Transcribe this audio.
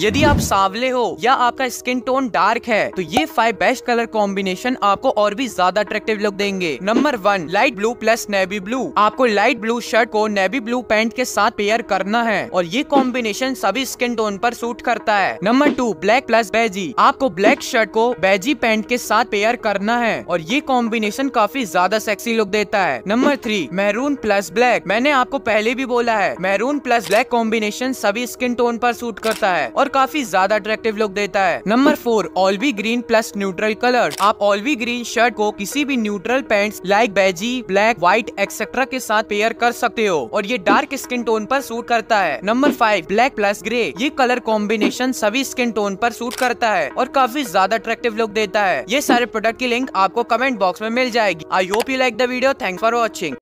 यदि आप सावले हो या आपका स्किन टोन डार्क है तो ये फाइव बेस्ट कलर कॉम्बिनेशन आपको और भी ज्यादा अट्रैक्टिव लुक देंगे number one light blue plus navy blue आपको लाइट ब्लू शर्ट को नेवी ब्लू पैंट के साथ पेयर करना है और ये कॉम्बिनेशन सभी स्किन टोन पर सूट करता है नंबर टू ब्लैक प्लस बेजी आपको ब्लैक शर्ट को बेजी पैंट के साथ पेयर करना है और ये कॉम्बिनेशन काफी ज्यादा सेक्सी लुक देता है number three maroon plus black मैंने आपको पहले भी बोला है मैरून प्लस ब्लैक कॉम्बिनेशन सभी स्किन टोन पर सूट करता है और और काफी ज्यादा अट्रैक्टिव लुक देता है number four olive green plus neutral colour आप ऑलवी ग्रीन शर्ट को किसी भी neutral pant like beige black white et cetera के साथ पेयर कर सकते हो और ये डार्क स्किन टोन पर सूट करता है number five black plus grey ये कलर कॉम्बिनेशन सभी स्किन टोन पर सूट करता है और काफी ज्यादा अट्रैक्टिव लुक देता है ये सारे प्रोडक्ट की लिंक आपको कमेंट बॉक्स में मिल जाएगी I hope you like the video thank for watching